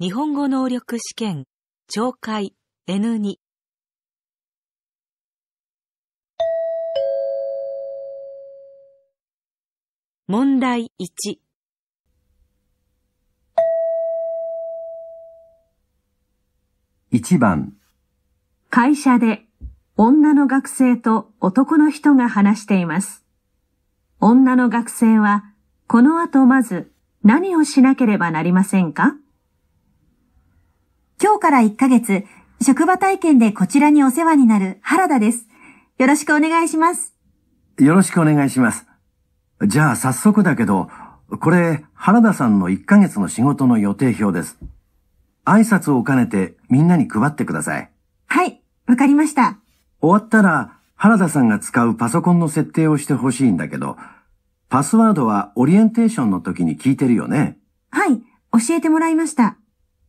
日本語能力試験、懲戒 N2 問題1一番会社で女の学生と男の人が話しています。女の学生はこの後まず何をしなければなりませんか今日から1ヶ月、職場体験でこちらにお世話になる原田です。よろしくお願いします。よろしくお願いします。じゃあ早速だけど、これ原田さんの1ヶ月の仕事の予定表です。挨拶を兼ねてみんなに配ってください。はい、わかりました。終わったら原田さんが使うパソコンの設定をしてほしいんだけど、パスワードはオリエンテーションの時に聞いてるよね。はい、教えてもらいました。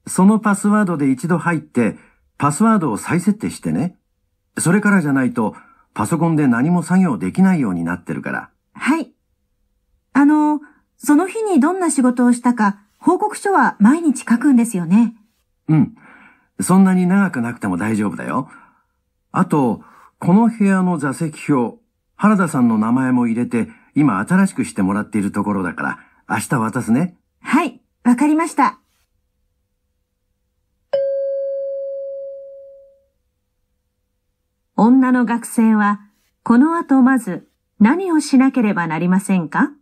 そのパスワードで一度入って、パスワードを再設定してね。それからじゃないと、パソコンで何も作業できないようになってるから。はい。あの、その日にどんな仕事をしたか、報告書は毎日書くんですよね。うん。そんなに長くなくても大丈夫だよ。あと、この部屋の座席表、原田さんの名前も入れて、今新しくしてもらっているところだから、明日渡すね。はい、わかりました。女の学生は、この後まず何をしなければなりませんか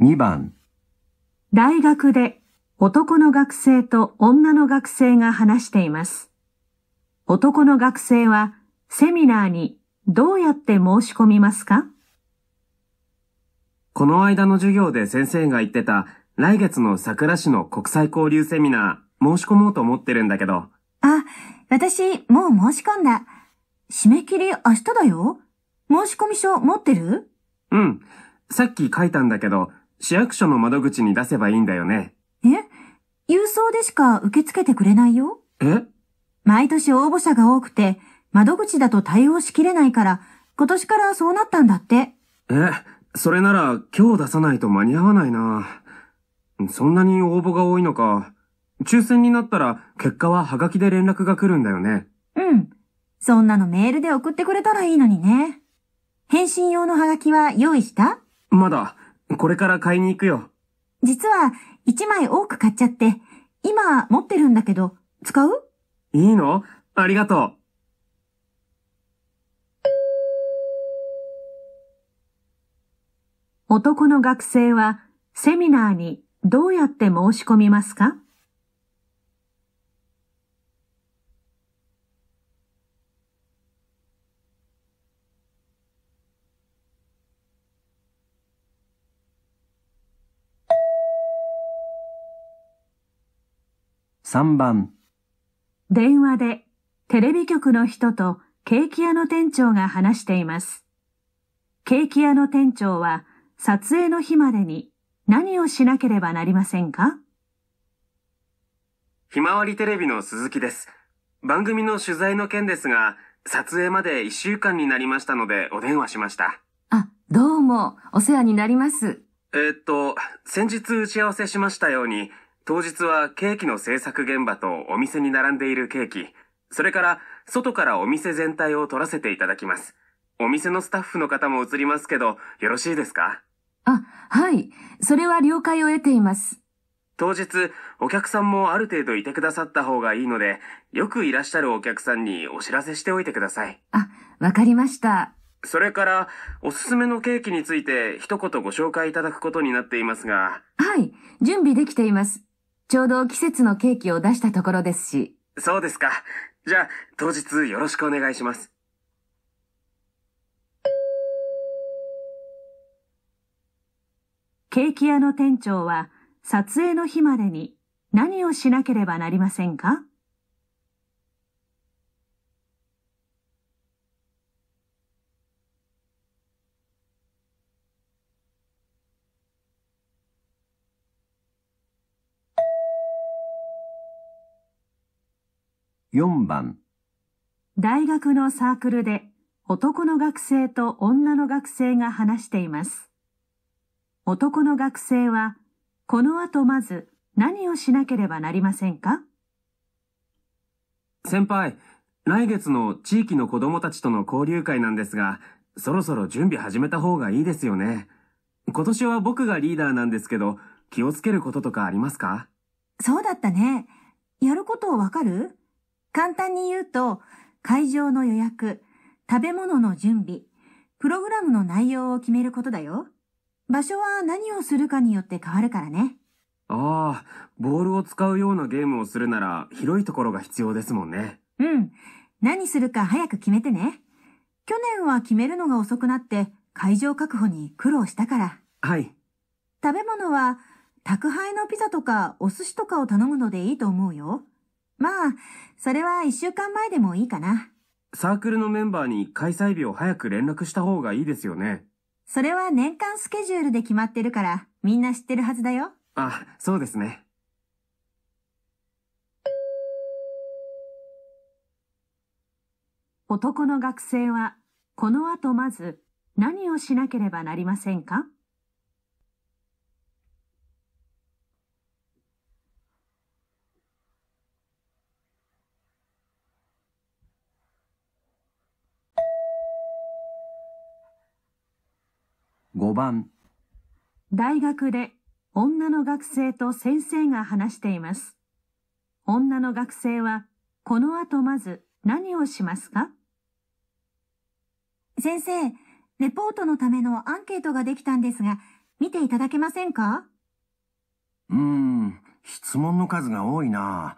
2番大学で男の学生と女の学生が話しています。男の学生はセミナーにどうやって申し込みますかこの間の授業で先生が言ってた来月の桜市の国際交流セミナー申し込もうと思ってるんだけど。あ、私もう申し込んだ。締め切り明日だよ。申し込み書持ってるうん。さっき書いたんだけど、市役所の窓口に出せばいいんだよね。え郵送でしか受け付けてくれないよ。え毎年応募者が多くて、窓口だと対応しきれないから、今年からそうなったんだって。え、それなら今日出さないと間に合わないな。そんなに応募が多いのか。抽選になったら結果はハガキで連絡が来るんだよね。うん。そんなのメールで送ってくれたらいいのにね。返信用のハガキは用意したまだ。これから買いに行くよ。実は一枚多く買っちゃって、今持ってるんだけど、使ういいのありがとう。男の学生はセミナーにどうやって申し込みますか3番電話でテレビ局の人とケーキ屋の店長が話しています。ケーキ屋の店長は撮影の日までに何をしなければなりませんかひまわりテレビの鈴木です。番組の取材の件ですが、撮影まで一週間になりましたのでお電話しました。あ、どうも、お世話になります。えっと、先日打ち合わせしましたように、当日はケーキの制作現場とお店に並んでいるケーキ、それから外からお店全体を撮らせていただきます。お店のスタッフの方も映りますけど、よろしいですかあ、はい。それは了解を得ています。当日、お客さんもある程度いてくださった方がいいので、よくいらっしゃるお客さんにお知らせしておいてください。あ、わかりました。それから、おすすめのケーキについて一言ご紹介いただくことになっていますが。はい、準備できています。ちょうど季節のケーキを出したところですし。そうですか。じゃあ、当日よろしくお願いします。ケーキ屋の店長は撮影の日までに何をしなければなりませんか4番大学のサークルで男の学生と女の学生が話しています。男の学生は、この後まず何をしなければなりませんか先輩、来月の地域の子供たちとの交流会なんですが、そろそろ準備始めた方がいいですよね。今年は僕がリーダーなんですけど、気をつけることとかありますかそうだったね。やることわかる簡単に言うと、会場の予約、食べ物の準備、プログラムの内容を決めることだよ。場所は何をするかによって変わるからね。ああ、ボールを使うようなゲームをするなら広いところが必要ですもんね。うん。何するか早く決めてね。去年は決めるのが遅くなって会場確保に苦労したから。はい。食べ物は宅配のピザとかお寿司とかを頼むのでいいと思うよ。まあ、それは一週間前でもいいかな。サークルのメンバーに開催日を早く連絡した方がいいですよね。それは年間スケジュールで決まってるから、みんな知ってるはずだよ。あ、そうですね。男の学生は、この後まず何をしなければなりませんか5番大学で女の学生と先生が話しています。女の学生はこの後まず何をしますか先生、レポートのためのアンケートができたんですが、見ていただけませんかうーん、質問の数が多いな。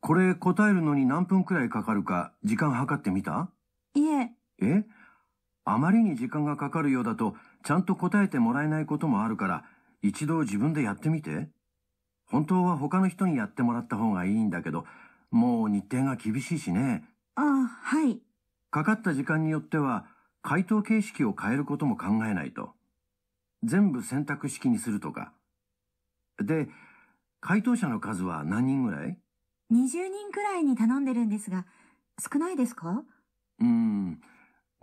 これ答えるのに何分くらいかかるか時間計ってみたいえ。えあまりに時間がかかるようだと、ちゃんと答えてもらえないこともあるから、一度自分でやってみて。本当は他の人にやってもらった方がいいんだけど、もう日程が厳しいしね。ああ、はい。かかった時間によっては、回答形式を変えることも考えないと。全部選択式にするとか。で、回答者の数は何人ぐらい ?20 人くらいに頼んでるんですが、少ないですかうーん。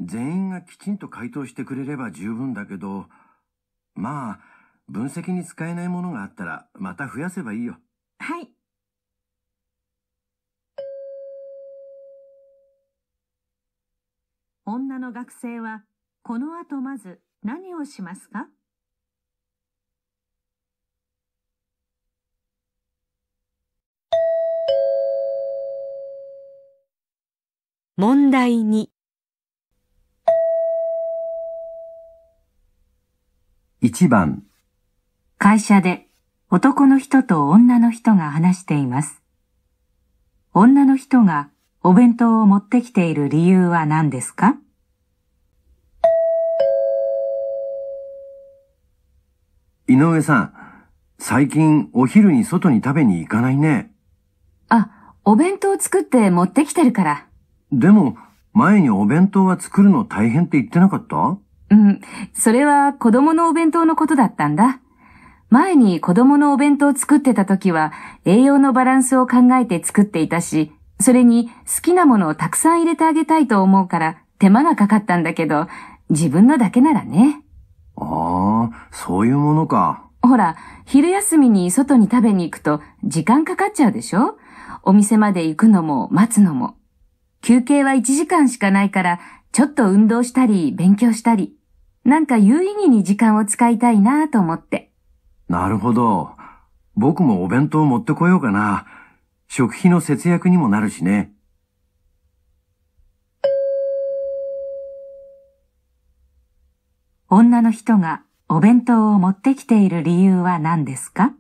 全員がきちんと回答してくれれば十分だけど、まあ、分析に使えないものがあったら、また増やせばいいよ。はい。女の学生は、この後まず何をしますか問題2 1番会社で男の人と女の人が話しています。女の人がお弁当を持ってきている理由は何ですか井上さん、最近お昼に外に食べに行かないね。あ、お弁当作って持ってきてるから。でも、前にお弁当は作るの大変って言ってなかったうん、それは子供のお弁当のことだったんだ。前に子供のお弁当作ってた時は栄養のバランスを考えて作っていたし、それに好きなものをたくさん入れてあげたいと思うから手間がかかったんだけど、自分のだけならね。ああ、そういうものか。ほら、昼休みに外に食べに行くと時間かかっちゃうでしょお店まで行くのも待つのも。休憩は1時間しかないから、ちょっと運動したり勉強したり。なんか有意義に時間を使いたいなと思って。なるほど。僕もお弁当持ってこようかな。食費の節約にもなるしね。女の人がお弁当を持ってきている理由は何ですか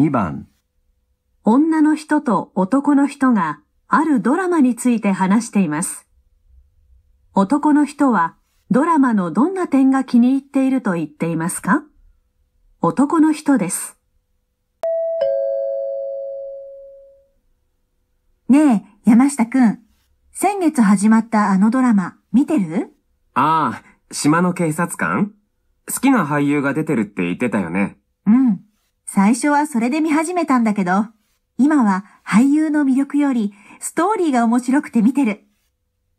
2番女の人と男の人があるドラマについて話しています。男の人はドラマのどんな点が気に入っていると言っていますか男の人です。ねえ、山下くん。先月始まったあのドラマ、見てるああ、島の警察官好きな俳優が出てるって言ってたよね。うん。最初はそれで見始めたんだけど、今は俳優の魅力よりストーリーが面白くて見てる。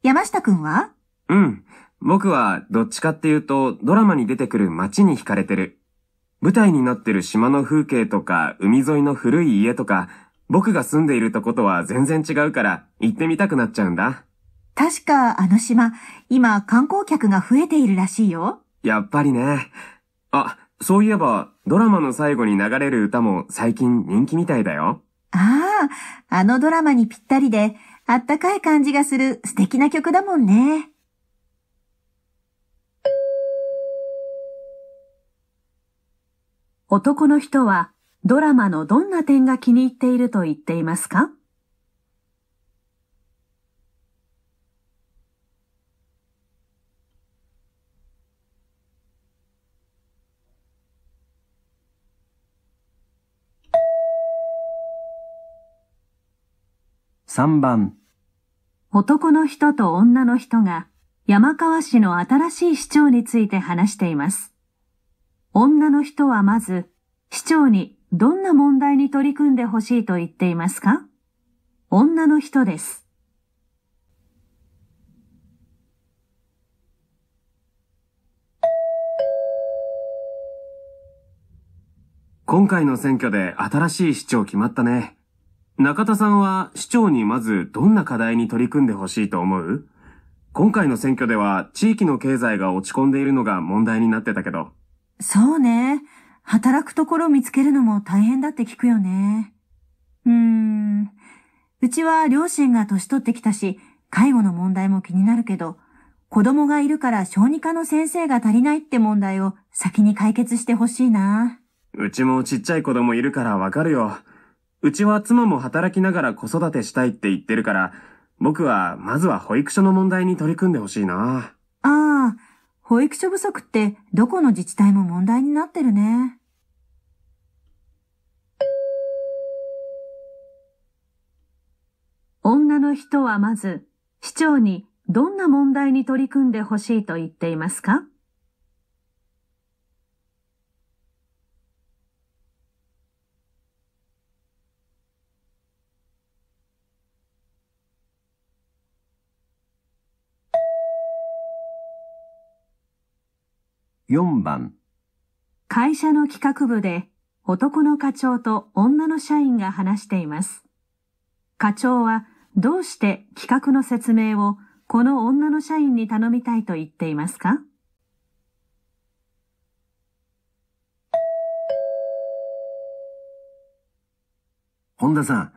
山下くんはうん。僕はどっちかっていうとドラマに出てくる街に惹かれてる。舞台になってる島の風景とか海沿いの古い家とか、僕が住んでいるとことは全然違うから行ってみたくなっちゃうんだ。確かあの島、今観光客が増えているらしいよ。やっぱりね。あ、そういえば、ドラマの最後に流れる歌も最近人気みたいだよ。ああ、あのドラマにぴったりで、あったかい感じがする素敵な曲だもんね。男の人はドラマのどんな点が気に入っていると言っていますか3番男の人と女の人が山川市の新しい市長について話しています。女の人はまず市長にどんな問題に取り組んでほしいと言っていますか女の人です。今回の選挙で新しい市長決まったね。中田さんは市長にまずどんな課題に取り組んでほしいと思う今回の選挙では地域の経済が落ち込んでいるのが問題になってたけど。そうね。働くところを見つけるのも大変だって聞くよね。うーん。うちは両親が年取ってきたし、介護の問題も気になるけど、子供がいるから小児科の先生が足りないって問題を先に解決してほしいな。うちもちっちゃい子供いるからわかるよ。うちは妻も働きながら子育てしたいって言ってるから、僕はまずは保育所の問題に取り組んでほしいな。ああ、保育所不足ってどこの自治体も問題になってるね。女の人はまず、市長にどんな問題に取り組んでほしいと言っていますか4番会社の企画部で男の課長と女の社員が話しています。課長はどうして企画の説明をこの女の社員に頼みたいと言っていますか本田さん、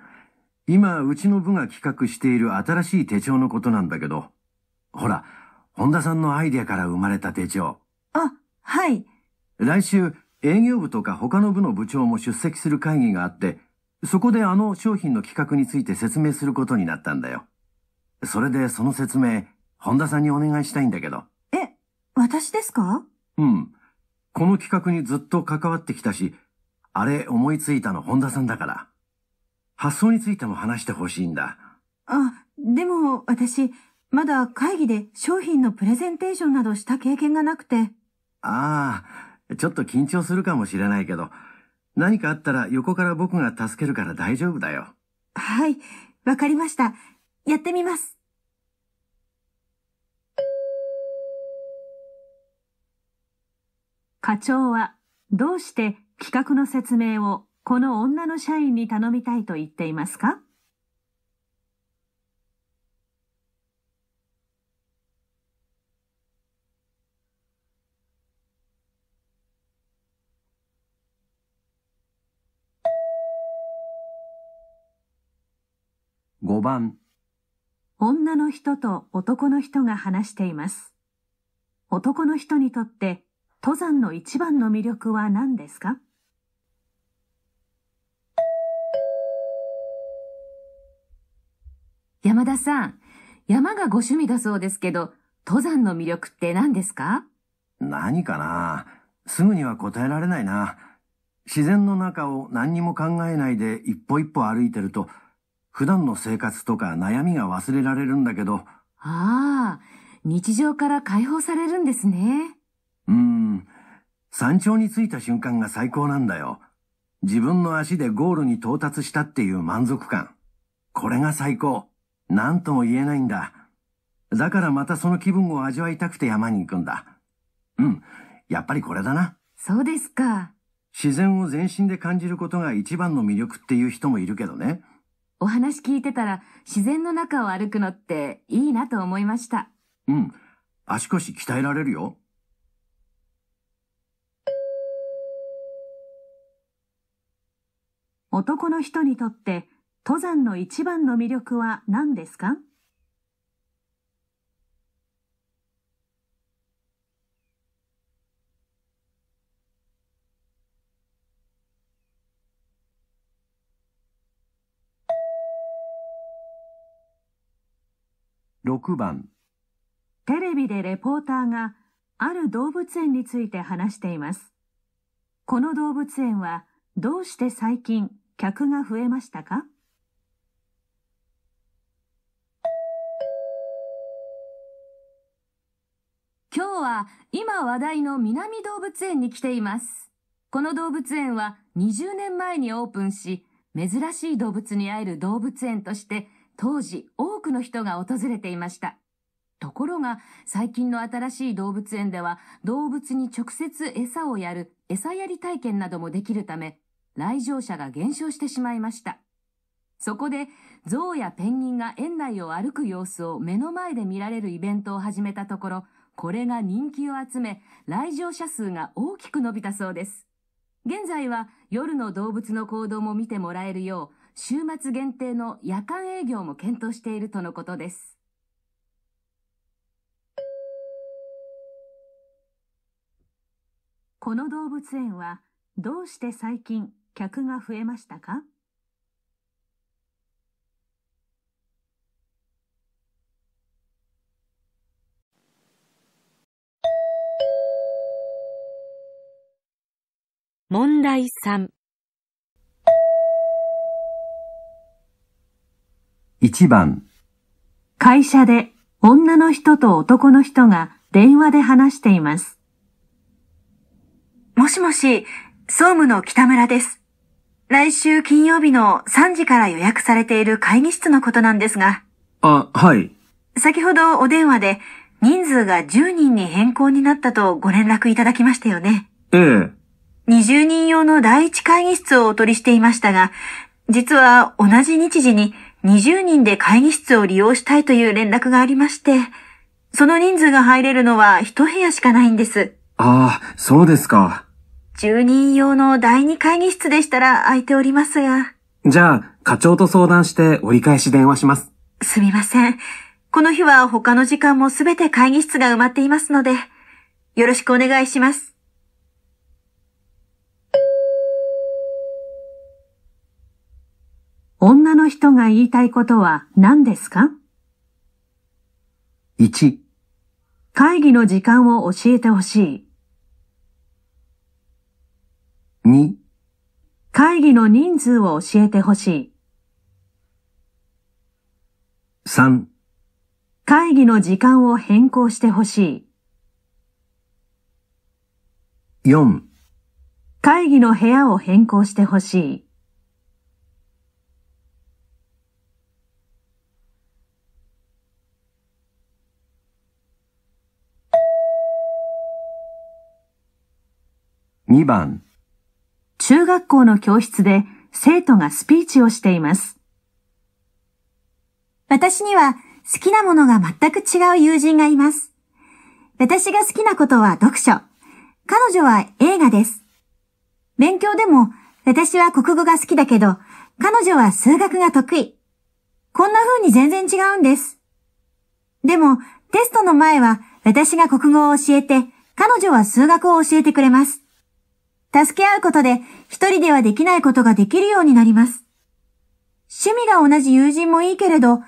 今うちの部が企画している新しい手帳のことなんだけど、ほら、本田さんのアイデアから生まれた手帳。はい。来週、営業部とか他の部の部長も出席する会議があって、そこであの商品の企画について説明することになったんだよ。それでその説明、本田さんにお願いしたいんだけど。え、私ですかうん。この企画にずっと関わってきたし、あれ思いついたの本田さんだから。発想についても話してほしいんだ。あ、でも私、まだ会議で商品のプレゼンテーションなどした経験がなくて。ああ、ちょっと緊張するかもしれないけど、何かあったら横から僕が助けるから大丈夫だよ。はい、わかりました。やってみます。課長はどうして企画の説明をこの女の社員に頼みたいと言っていますか5番女の人と男の人が話しています男の人にとって登山の一番の魅力は何ですか山田さん、山がご趣味だそうですけど、登山の魅力って何ですか何かなすぐには答えられないな。自然の中を何にも考えないで一歩一歩歩いてると、普段の生活とか悩みが忘れられるんだけど。ああ、日常から解放されるんですね。うーん。山頂に着いた瞬間が最高なんだよ。自分の足でゴールに到達したっていう満足感。これが最高。なんとも言えないんだ。だからまたその気分を味わいたくて山に行くんだ。うん。やっぱりこれだな。そうですか。自然を全身で感じることが一番の魅力っていう人もいるけどね。お話聞いてたら自然の中を歩くのっていいなと思いました。うん。足腰鍛えられるよ。男の人にとって登山の一番の魅力は何ですか6番テレビでレポーターがある動物園について話していますこの動物園はどうして最近客が増えましたか今日は今話題の南動物園に来ています。この動物園は20年前にオープンし、珍しい動物に会える動物園として当時多くの人が訪れていました。ところが最近の新しい動物園では動物に直接餌をやる餌やり体験などもできるため来場者が減少してしまいました。そこで象やペンギンが園内を歩く様子を目の前で見られるイベントを始めたところこれが人気を集め来場者数が大きく伸びたそうです。現在は夜の動物の行動も見てもらえるよう週末限定の夜間営業も検討しているとのことです。この動物園はどうして最近客が増えましたか問題3 1番会社で女の人と男の人が電話で話しています。もしもし、総務の北村です。来週金曜日の3時から予約されている会議室のことなんですが。あ、はい。先ほどお電話で人数が10人に変更になったとご連絡いただきましたよね。ええ。20人用の第一会議室をお取りしていましたが、実は同じ日時に20人で会議室を利用したいという連絡がありまして、その人数が入れるのは一部屋しかないんです。ああ、そうですか。10人用の第2会議室でしたら空いておりますが。じゃあ、課長と相談して折り返し電話します。すみません。この日は他の時間もすべて会議室が埋まっていますので、よろしくお願いします。女の人が言いたいことは何ですか ?1 会議の時間を教えてほしい。2会議の人数を教えてほしい。3会議の時間を変更してほしい。4会議の部屋を変更してほしい。2番中学校の教室で生徒がスピーチをしています。私には好きなものが全く違う友人がいます。私が好きなことは読書。彼女は映画です。勉強でも私は国語が好きだけど、彼女は数学が得意。こんな風に全然違うんです。でも、テストの前は私が国語を教えて、彼女は数学を教えてくれます。助け合うことで一人ではできないことができるようになります。趣味が同じ友人もいいけれど、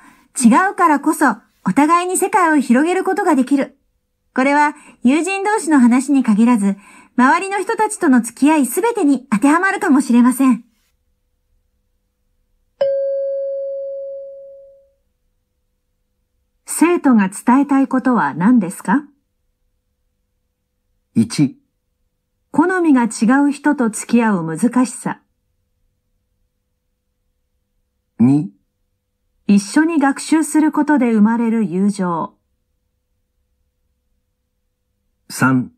違うからこそお互いに世界を広げることができる。これは友人同士の話に限らず、周りの人たちとの付き合いすべてに当てはまるかもしれません。生徒が伝えたいことは何ですか ?1 好みが違う人と付き合う難しさ。2一緒に学習することで生まれる友情。3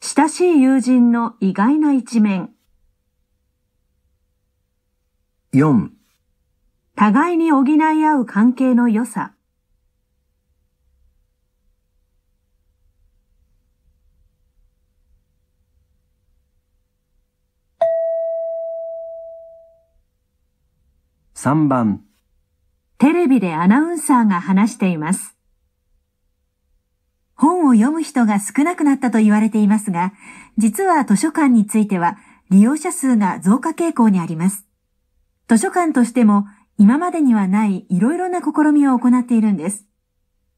親しい友人の意外な一面。4互いに補い合う関係の良さ。3番テレビでアナウンサーが話しています。本を読む人が少なくなったと言われていますが、実は図書館については利用者数が増加傾向にあります。図書館としても今までにはない色々な試みを行っているんです。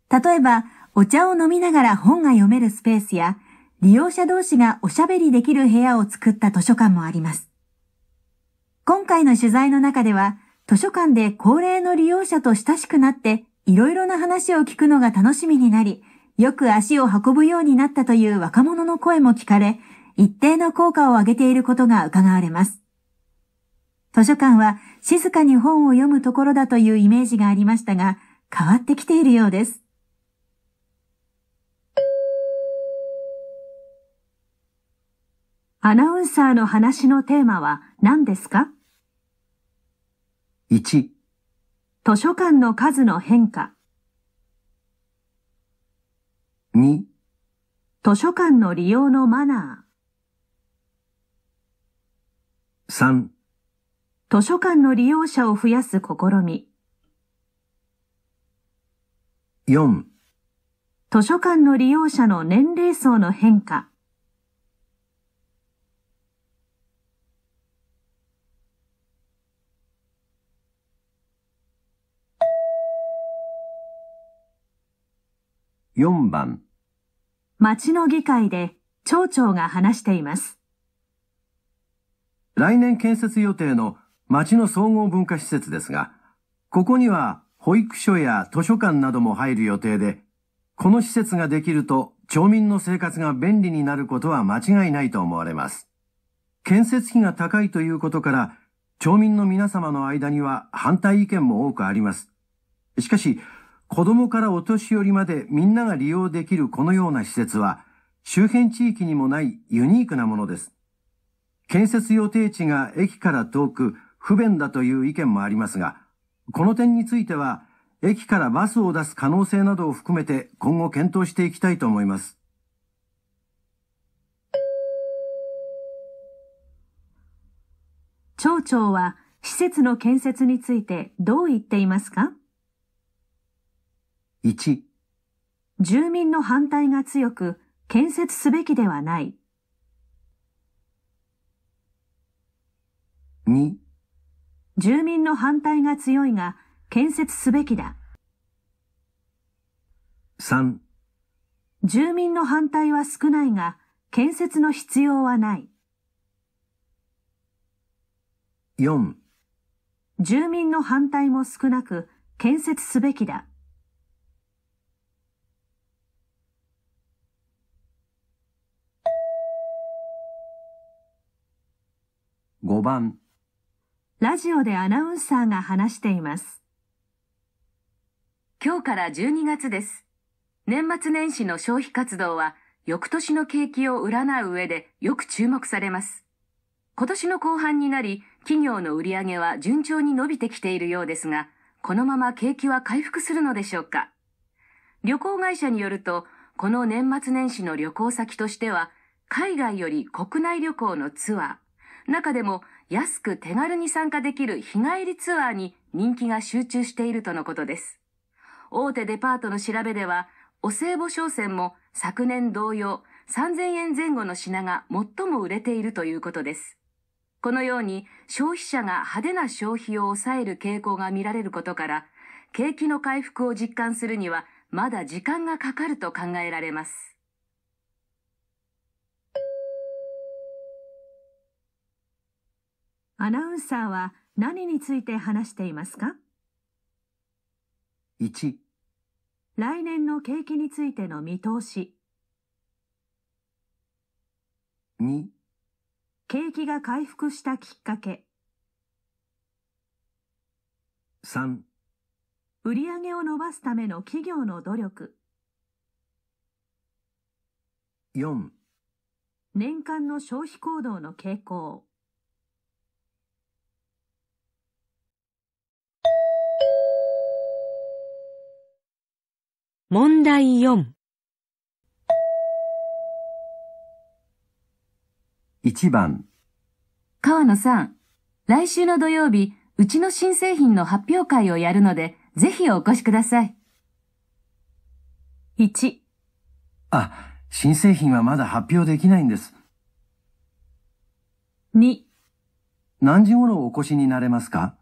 例えば、お茶を飲みながら本が読めるスペースや、利用者同士がおしゃべりできる部屋を作った図書館もあります。今回の取材の中では、図書館で高齢の利用者と親しくなっていろいろな話を聞くのが楽しみになり、よく足を運ぶようになったという若者の声も聞かれ、一定の効果を上げていることが伺われます。図書館は静かに本を読むところだというイメージがありましたが、変わってきているようです。アナウンサーの話のテーマは何ですか1図書館の数の変化2図書館の利用のマナー3図書館の利用者を増やす試み4図書館の利用者の年齢層の変化4番町の議会で町長が話しています。来年建設予定の町の総合文化施設ですが、ここには保育所や図書館なども入る予定で、この施設ができると町民の生活が便利になることは間違いないと思われます。建設費が高いということから、町民の皆様の間には反対意見も多くあります。しかし、子供からお年寄りまでみんなが利用できるこのような施設は、周辺地域にもないユニークなものです。建設予定地が駅から遠く不便だという意見もありますが、この点については、駅からバスを出す可能性などを含めて今後検討していきたいと思います。町長は施設の建設についてどう言っていますか1住民の反対が強く建設すべきではない。2住民の反対が強いが建設すべきだ。3住民の反対は少ないが建設の必要はない。4住民の反対も少なく建設すべきだ。5番ラジオでアナウンサーが話しています今日から12月です年末年始の消費活動は翌年の景気を占う上でよく注目されます今年の後半になり企業の売り上げは順調に伸びてきているようですがこのまま景気は回復するのでしょうか旅行会社によるとこの年末年始の旅行先としては海外より国内旅行のツアー中でも安く手軽に参加できる日帰りツアーに人気が集中しているとのことです。大手デパートの調べでは、お歳暮商戦も昨年同様3000円前後の品が最も売れているということです。このように消費者が派手な消費を抑える傾向が見られることから、景気の回復を実感するにはまだ時間がかかると考えられます。アナウンサーは何について話していますか ?1、来年の景気についての見通し。2、景気が回復したきっかけ。3、売上を伸ばすための企業の努力。4、年間の消費行動の傾向。問題4 1番川野さん、来週の土曜日、うちの新製品の発表会をやるので、ぜひお越しください。1あ、新製品はまだ発表できないんです。2何時頃お越しになれますか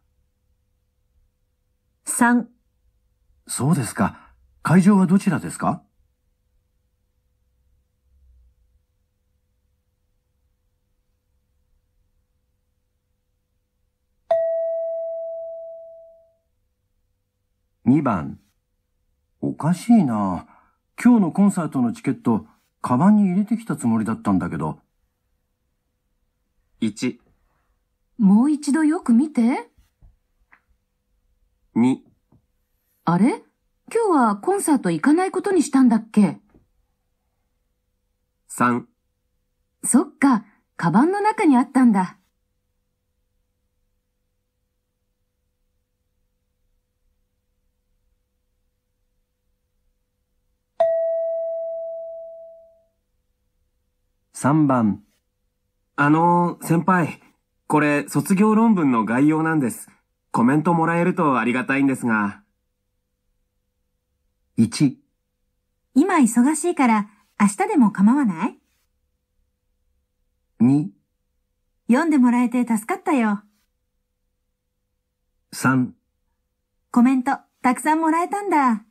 ?3 そうですか。会場はどちらですか2番。おかしいな。今日のコンサートのチケット、カバンに入れてきたつもりだったんだけど。1。もう一度よく見て。2。あれ今日はコンサート行かないことにしたんだっけ ?3 そっか、カバンの中にあったんだ。3番。あの先輩、これ卒業論文の概要なんです。コメントもらえるとありがたいんですが。1今忙しいから明日でも構わない ?2 読んでもらえて助かったよ。3コメントたくさんもらえたんだ。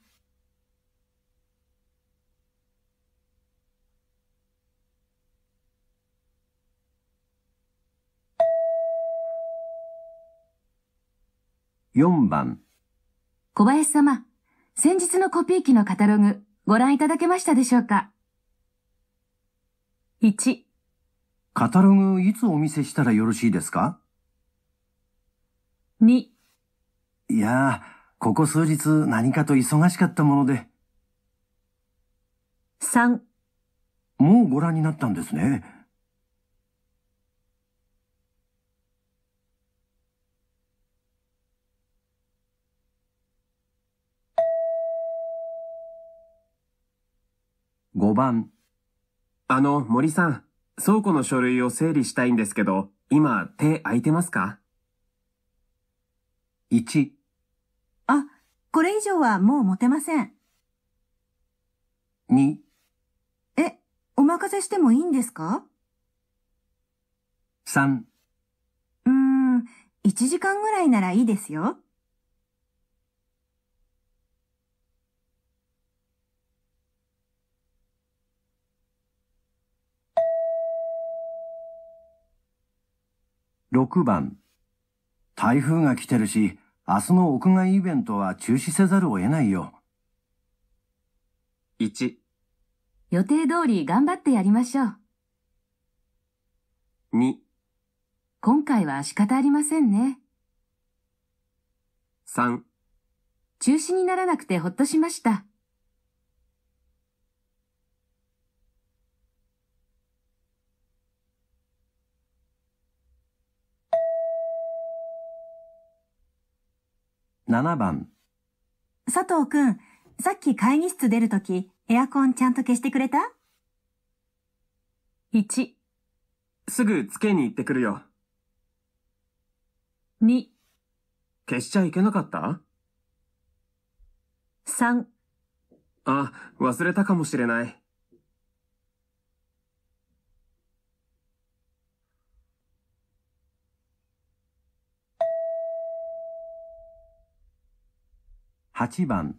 4番小林様先日のコピー機のカタログ、ご覧いただけましたでしょうか ?1、カタログいつお見せしたらよろしいですか ?2、いやー、ここ数日何かと忙しかったもので。3、もうご覧になったんですね。5番。あの、森さん、倉庫の書類を整理したいんですけど、今、手空いてますか ?1。あ、これ以上はもう持てません。2。え、お任せしてもいいんですか ?3。うーん、1時間ぐらいならいいですよ。6番、台風が来てるし、明日の屋外イベントは中止せざるを得ないよ。1、予定通り頑張ってやりましょう。2、今回は仕方ありませんね。3、中止にならなくてほっとしました。7番佐藤くん、さっき会議室出るとき、エアコンちゃんと消してくれた ?1、すぐつけに行ってくるよ。2、消しちゃいけなかった3、あ、忘れたかもしれない。8番。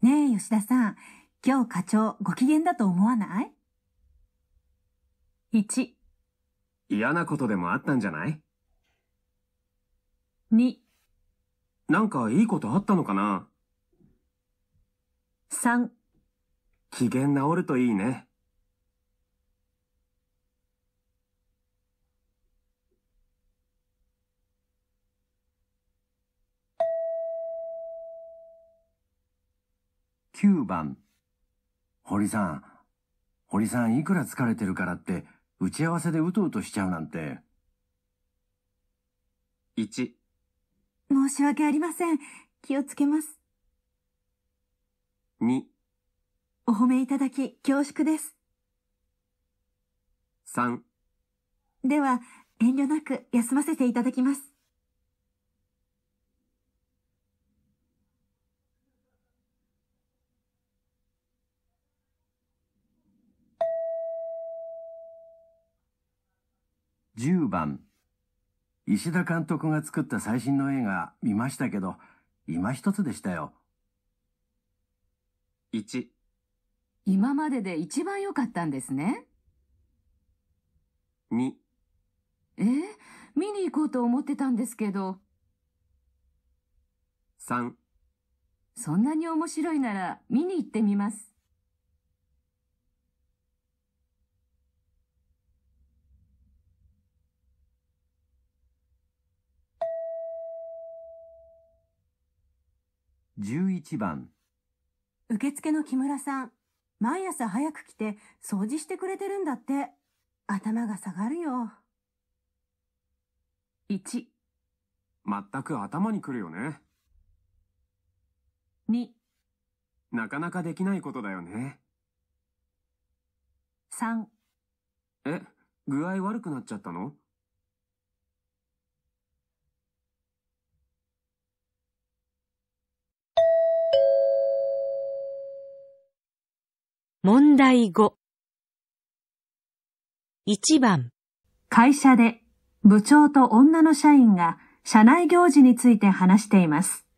ねえ、吉田さん。今日課長ご機嫌だと思わない ?1。嫌なことでもあったんじゃない ?2。なんかいいことあったのかな ?3。機嫌治るといいね。9番。堀さん、堀さんいくら疲れてるからって、打ち合わせでうとうとしちゃうなんて。1。申し訳ありません。気をつけます。2。お褒めいただき恐縮です。3。では、遠慮なく休ませていただきます。10番石田監督が作った最新の映画見ましたけど、今一つでしたよ。1今までで一番良かったんですね。2え見に行こうと思ってたんですけど。3そんなに面白いなら見に行ってみます。11番。受付の木村さん、毎朝早く来て掃除してくれてるんだって。頭が下がるよ。1。全く頭にくるよね。2。なかなかできないことだよね。3。え、具合悪くなっちゃったの問題5。1番。会社で部長と女の社員が社内行事について話しています。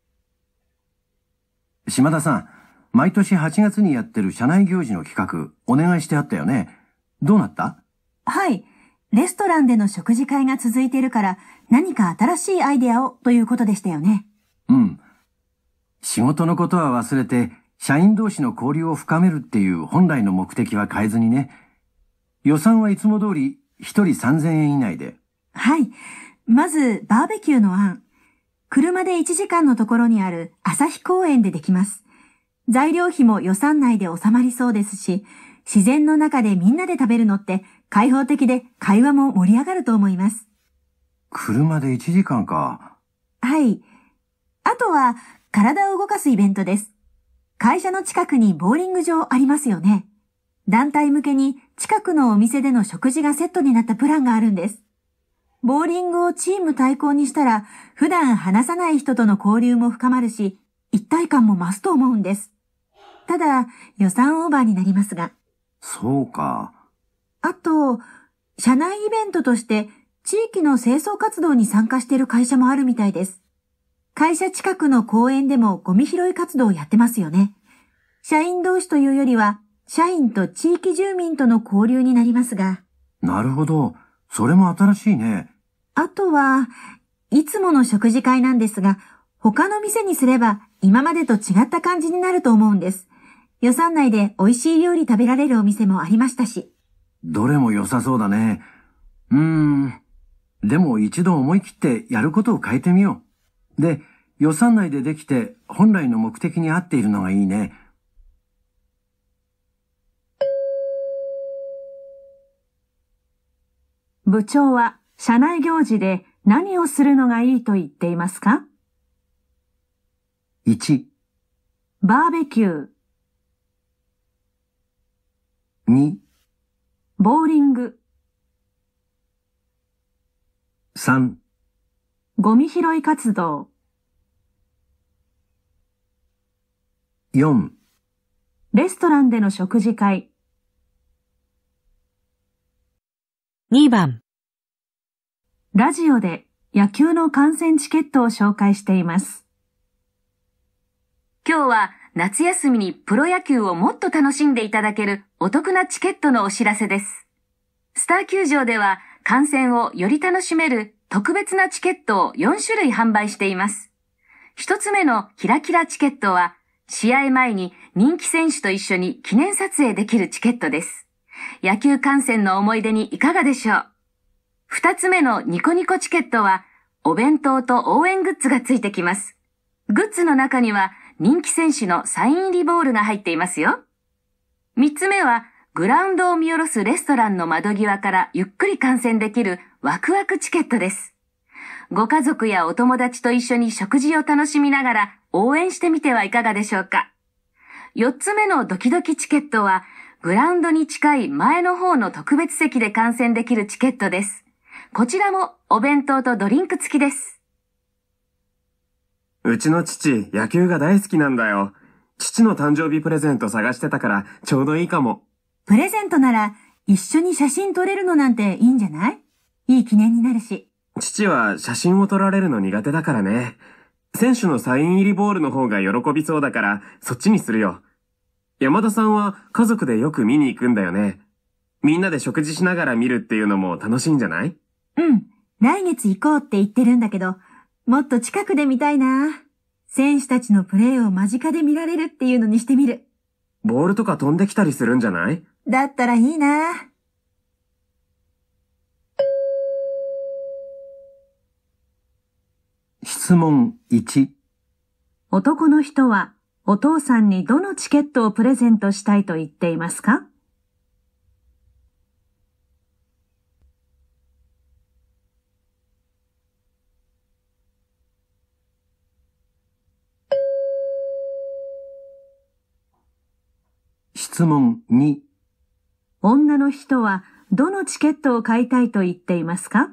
島田さん、毎年8月にやってる社内行事の企画、お願いしてあったよね。どうなったはい。レストランでの食事会が続いているから、何か新しいアイデアをということでしたよね。うん。仕事のことは忘れて、社員同士の交流を深めるっていう本来の目的は変えずにね。予算はいつも通り一人3000円以内で。はい。まず、バーベキューの案。車で1時間のところにある朝日公園でできます。材料費も予算内で収まりそうですし、自然の中でみんなで食べるのって開放的で会話も盛り上がると思います。車で1時間か。はい。あとは、体を動かすイベントです。会社の近くにボーリング場ありますよね。団体向けに近くのお店での食事がセットになったプランがあるんです。ボーリングをチーム対抗にしたら、普段話さない人との交流も深まるし、一体感も増すと思うんです。ただ、予算オーバーになりますが。そうか。あと、社内イベントとして地域の清掃活動に参加している会社もあるみたいです。会社近くの公園でもゴミ拾い活動をやってますよね。社員同士というよりは、社員と地域住民との交流になりますが。なるほど。それも新しいね。あとは、いつもの食事会なんですが、他の店にすれば今までと違った感じになると思うんです。予算内で美味しい料理食べられるお店もありましたし。どれも良さそうだね。うーん。でも一度思い切ってやることを変えてみよう。で、予算内でできて本来の目的に合っているのがいいね。部長は社内行事で何をするのがいいと言っていますか ?1 バーベキュー2ボーリング3ゴミ拾い活動。4レストランでの食事会。2番、ラジオで野球の観戦チケットを紹介しています。今日は夏休みにプロ野球をもっと楽しんでいただけるお得なチケットのお知らせです。スター球場では観戦をより楽しめる特別なチケットを4種類販売しています。一つ目のキラキラチケットは、試合前に人気選手と一緒に記念撮影できるチケットです。野球観戦の思い出にいかがでしょう二つ目のニコニコチケットは、お弁当と応援グッズがついてきます。グッズの中には人気選手のサイン入りボールが入っていますよ。三つ目はグラウンドを見下ろすレストランの窓際からゆっくり観戦できるワクワクチケットです。ご家族やお友達と一緒に食事を楽しみながら応援してみてはいかがでしょうか。4つ目のドキドキチケットは、グラウンドに近い前の方の特別席で観戦できるチケットです。こちらもお弁当とドリンク付きです。うちの父、野球が大好きなんだよ。父の誕生日プレゼント探してたから、ちょうどいいかも。プレゼントなら一緒に写真撮れるのなんていいんじゃないいい記念になるし。父は写真を撮られるの苦手だからね。選手のサイン入りボールの方が喜びそうだから、そっちにするよ。山田さんは家族でよく見に行くんだよね。みんなで食事しながら見るっていうのも楽しいんじゃないうん。来月行こうって言ってるんだけど、もっと近くで見たいな。選手たちのプレーを間近で見られるっていうのにしてみる。ボールとか飛んできたりするんじゃないだったらいいな。質問1男の人はお父さんにどのチケットをプレゼントしたいと言っていますか質問2女の人はどのチケットを買いたいと言っていますか